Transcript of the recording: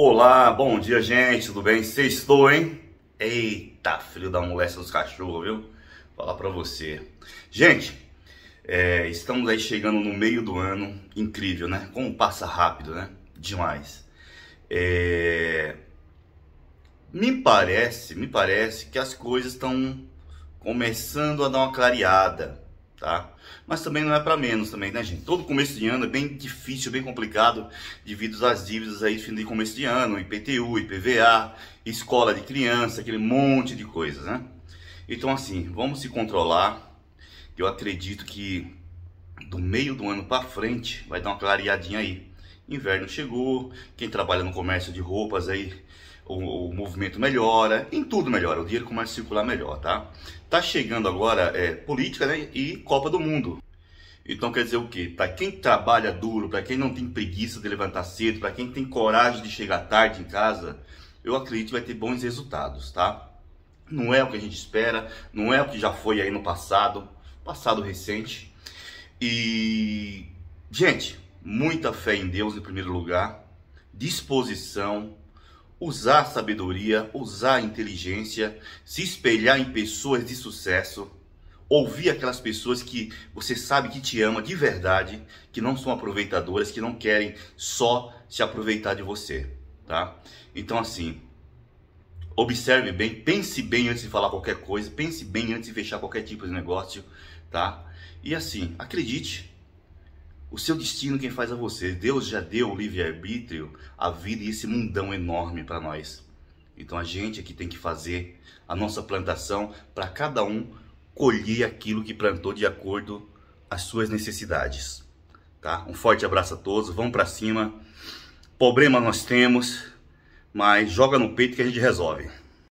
Olá, bom dia, gente, tudo bem? Sextou, hein? Eita, filho da moléstia dos cachorros, viu? falar pra você. Gente, é, estamos aí chegando no meio do ano, incrível, né? Como passa rápido, né? Demais. É... Me parece, me parece que as coisas estão começando a dar uma clareada tá? Mas também não é para menos também, né, gente? Todo começo de ano é bem difícil, bem complicado, devido às dívidas aí de começo de ano, IPTU, IPVA, escola de criança, aquele monte de coisas, né? Então, assim, vamos se controlar. Eu acredito que do meio do ano para frente vai dar uma clareadinha aí inverno chegou, quem trabalha no comércio de roupas aí, o, o, movimento melhora, em tudo melhora, o dinheiro começa a circular melhor, tá? Tá chegando agora é, política né, e Copa do Mundo. Então quer dizer o quê? Para quem trabalha duro, para quem não tem preguiça de levantar cedo, para quem tem coragem de chegar tarde em casa, eu acredito que vai ter bons resultados, tá? Não é o que a gente espera, não é o que já foi aí no passado, passado recente. E gente, muita fé em Deus em primeiro lugar, disposição, usar sabedoria, usar inteligência, se espelhar em pessoas de sucesso, ouvir aquelas pessoas que você sabe que te ama de verdade, que não são aproveitadoras, que não querem só se aproveitar de você, tá? Então assim, observe bem, pense bem antes de falar qualquer coisa, pense bem antes de fechar qualquer tipo de negócio, tá? E assim, acredite, o seu destino quem faz a é você. Deus já deu o livre-arbítrio, a vida e esse mundão enorme para nós. Então a gente aqui tem que fazer a nossa plantação para cada um colher aquilo que plantou de acordo às suas necessidades. Tá? Um forte abraço a todos, vamos para cima. Problema nós temos, mas joga no peito que a gente resolve.